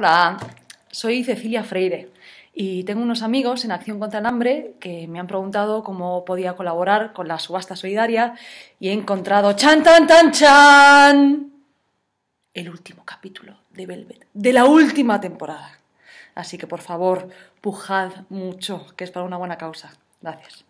Hola, soy Cecilia Freire y tengo unos amigos en Acción contra el Hambre que me han preguntado cómo podía colaborar con la subasta solidaria y he encontrado ¡Chan, tan, tan, chan! El último capítulo de Velvet, de la última temporada. Así que por favor, pujad mucho, que es para una buena causa. Gracias.